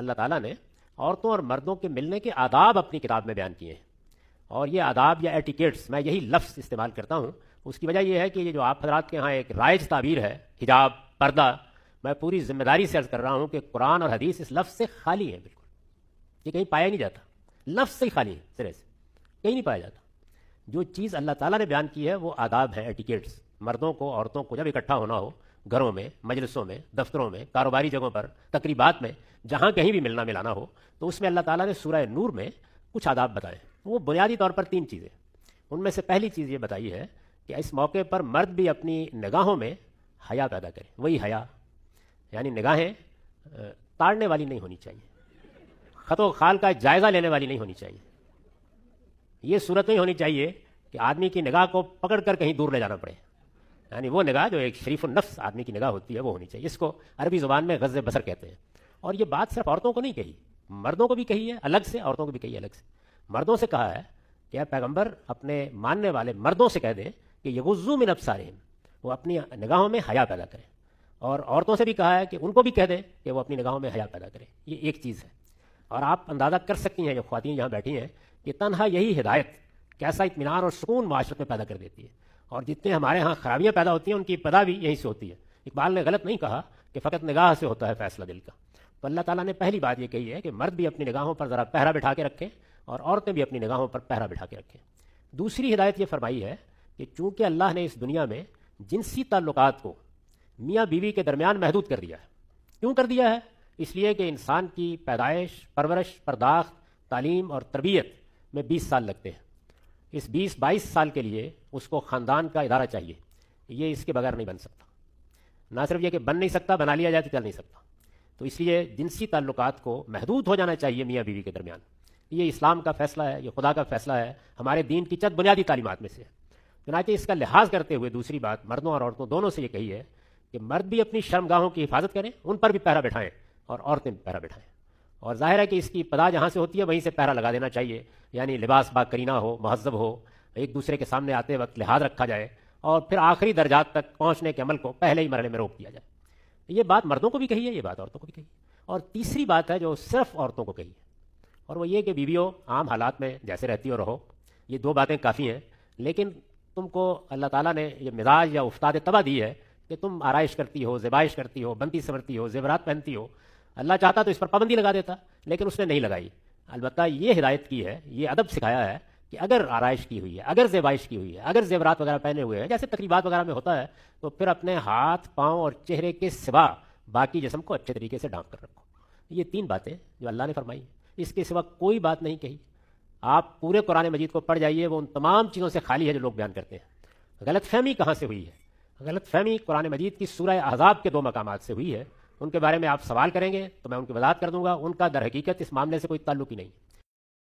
अल्लाह ताला ने औरतों और मर्दों के मिलने के आदाब अपनी किताब में बयान किए हैं और ये आदाब या एटिकेट्स मैं यही लफ्स इस्तेमाल करता हूँ उसकी वजह यह है कि ये जो आप हजरात के यहाँ एक राइज ताबीर है हिजाब पर्दा मैं पूरी जिम्मेदारी से अर्ज़ कर रहा हूँ कि कुरान और हदीस इस लफ्ज़ से खाली है बिल्कुल ये कहीं पाया नहीं जाता लफ्ज़ से खाली है सिरे से कहीं नहीं पाया जाता जो चीज़ अल्लाह ताला ने बयान की है वो आदाब है एटिकेट्स मर्दों को औरतों को जब इकट्ठा होना हो घरों में मजलिसों में दफ्तरों में कारोबारी जगहों पर तकरीबात में जहाँ कहीं भी मिलना मिलाना हो तो उसमें अल्लाह ताला ने सूरह नूर में कुछ आदाब बताए वो बुनियादी तौर पर तीन चीज़ें उनमें से पहली चीज़ ये बताई है कि इस मौके पर मर्द भी अपनी निगाहों में हया पैदा करे वही हया यानी निगाहें ताड़ने वाली नहीं होनी चाहिए खतो खाल का जायज़ा लेने वाली नहीं होनी चाहिए ये सूरत नहीं होनी चाहिए कि आदमी की निगाह को पकड़ कर कहीं दूर ले जाना पड़े यानी वो निगाह जो एक शरीफ नफ्स आदमी की निगाह होती है वो होनी चाहिए इसको अरबी ज़ुबान में गज़ बसर कहते हैं और ये बात सिर्फ औरतों को नहीं कही मर्दों को भी कही है अलग से औरतों को भी कही है अलग से मर्दों से कहा है कि आप पैगम्बर अपने मानने वाले मर्दों से कह दें कि ये गुजू में नफसारे वो अपनी निगाहों में हया पैदा करें और औरतों से भी कहा है कि उनको भी कह दें कि वो अपनी निगाहों में हया पैदा करें ये एक चीज़ है और आप अंदाज़ा कर सकती हैं जो खुवान यहाँ बैठी हैं कि तनहा यही हिदायत कैसा इतमान और सुकून माशरत में पैदा कर देती है और जितने हमारे यहाँ खराबियाँ पैदा होती हैं उनकी पदा भी यहीं से होती है इकबाल ने गलत नहीं कहा कि फ़कत निगाह से होता है फैसला दिल का तो अल्लाह ताला ने पहली बात ये कही है कि मर्द भी अपनी निगाहों पर ज़रा पहरा बिठा के रखें और औरतें भी अपनी निगाहों पर पहरा बिठा के रखें दूसरी हिदायत ये फरमाई है कि चूँकि अल्लाह ने इस दुनिया में जिनसी ताल्लुक को मियाँ बीवी के दरमियान महदूद कर दिया है क्यों कर दिया है इसलिए कि इंसान की पैदाइश परवरिश परदाख तालीम और तरबियत में बीस साल लगते हैं इस 20-22 साल के लिए उसको ख़ानदान का इदारा चाहिए ये इसके बगैर नहीं बन सकता ना सिर्फ ये कि बन नहीं सकता बना लिया जाए तो चल नहीं सकता तो इसलिए जिनसी ताल्लुक को महदूद हो जाना चाहिए मियाँ बीवी के दरमियान ये इस्लाम का फैसला है ये खुदा का फैसला है हमारे दीन की चत बुनियादी तालीमत में से है चुनाचे इसका लिहाज करते हुए दूसरी बात मर्दों और औरतों दोनों से ये कही है कि मर्द भी अपनी शर्मगाहों की हिफाजत करें उन पर भी पैरा बैठाएं और औरतें भी पैरा बैठाएं और जाहिर है कि इसकी पदा जहाँ से होती है वहीं से पैरा लगा देना चाहिए यानी लिबास बाकरीना हो महजब हो एक दूसरे के सामने आते वक्त लिहाज रखा जाए और फिर आखिरी दर्जात तक पहुँचने के अमल को पहले ही मरने में रोक दिया जाए ये बात मर्दों को भी कही है ये बात औरतों को भी कही और तीसरी बात है जो सिर्फ औरतों को कही है और वो ये कि बीवियों आम हालात में जैसे रहती हो रहो ये दो बातें काफ़ी हैं लेकिन तुमको अल्लाह ताला ने ये मिजाज या उफ्ताद तबा दी है कि तुम आरइश करती हो जेबाइश करती हो बनती संवरती हो जेवरात पहनती हो अल्लाह चाहता तो इस पर पाबंदी लगा देता लेकिन उसने नहीं लगाई अलबत् ये हिदायत की है ये अदब सिखाया है कि अगर आरइश की हुई है अगर जेबाइश की हुई है अगर जेवरात वगैरह पहने हुए हैं जैसे तकरीबात वगैरह में होता है तो फिर अपने हाथ पाँव और चेहरे के सिवा बाकी जिसम को अच्छे तरीके से ढांप कर रखो ये तीन बातें जो अल्लाह ने फरमाई इसके सिवा कोई बात नहीं कही आप पूरे कुरान मजीद को पढ़ जाइए वो उन तमाम चीज़ों से खाली है जो लोग बयान करते हैं गलत फहमी कहाँ से हुई है गलत फहमी कुरान मजीद की सूरह अहजाब के दो मकाम से हुई है उनके बारे में आप सवाल करेंगे तो मैं उनकी वजात कर दूंगा उनका दर हकीकत इस मामले से कोई ताल्लुक ही नहीं है